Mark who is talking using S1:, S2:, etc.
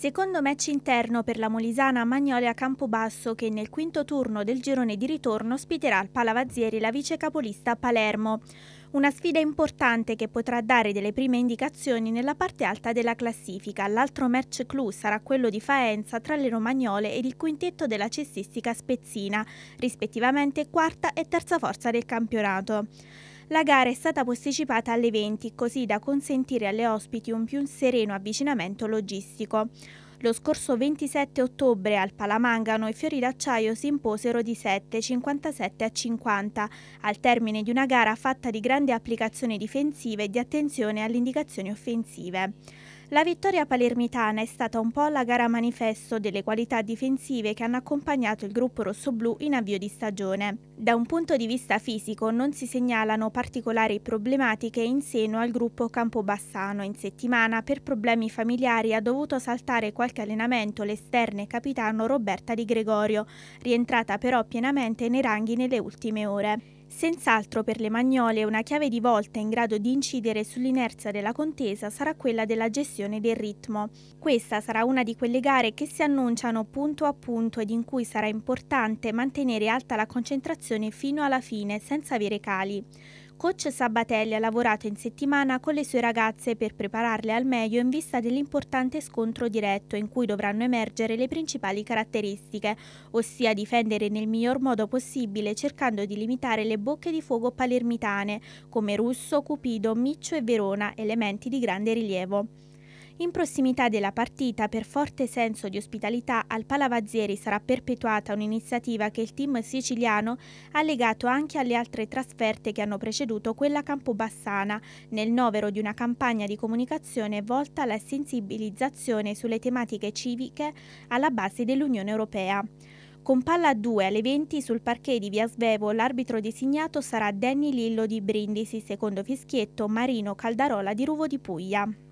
S1: Secondo match interno per la Molisana Magnolia Campobasso che nel quinto turno del girone di ritorno ospiterà al Palavazzieri la vice capolista Palermo. Una sfida importante che potrà dare delle prime indicazioni nella parte alta della classifica. L'altro match clou sarà quello di Faenza tra le Romagnole ed il quintetto della cestistica Spezzina, rispettivamente quarta e terza forza del campionato. La gara è stata posticipata alle 20, così da consentire alle ospiti un più sereno avvicinamento logistico. Lo scorso 27 ottobre al Palamangano i fiori d'acciaio si imposero di 7, 57 a 50, al termine di una gara fatta di grande applicazioni difensive e di attenzione alle indicazioni offensive. La vittoria palermitana è stata un po' la gara manifesto delle qualità difensive che hanno accompagnato il gruppo rossoblù in avvio di stagione. Da un punto di vista fisico non si segnalano particolari problematiche in seno al gruppo Campobassano. In settimana per problemi familiari ha dovuto saltare qualche allenamento l'esterna capitano Roberta Di Gregorio, rientrata però pienamente nei ranghi nelle ultime ore. Senz'altro per le Magnole una chiave di volta in grado di incidere sull'inerzia della contesa sarà quella della gestione gestione del ritmo. Questa sarà una di quelle gare che si annunciano punto a punto ed in cui sarà importante mantenere alta la concentrazione fino alla fine senza avere cali. Coach Sabatelli ha lavorato in settimana con le sue ragazze per prepararle al meglio in vista dell'importante scontro diretto in cui dovranno emergere le principali caratteristiche, ossia difendere nel miglior modo possibile cercando di limitare le bocche di fuoco palermitane come Russo, Cupido, Miccio e Verona, elementi di grande rilievo. In prossimità della partita, per forte senso di ospitalità, al Palavazzieri sarà perpetuata un'iniziativa che il team siciliano ha legato anche alle altre trasferte che hanno preceduto quella campobassana, nel novero di una campagna di comunicazione volta alla sensibilizzazione sulle tematiche civiche alla base dell'Unione Europea. Con palla 2 alle 20 sul parquet di Via Svevo l'arbitro designato sarà Danny Lillo di Brindisi, secondo fischietto Marino Caldarola di Ruvo di Puglia.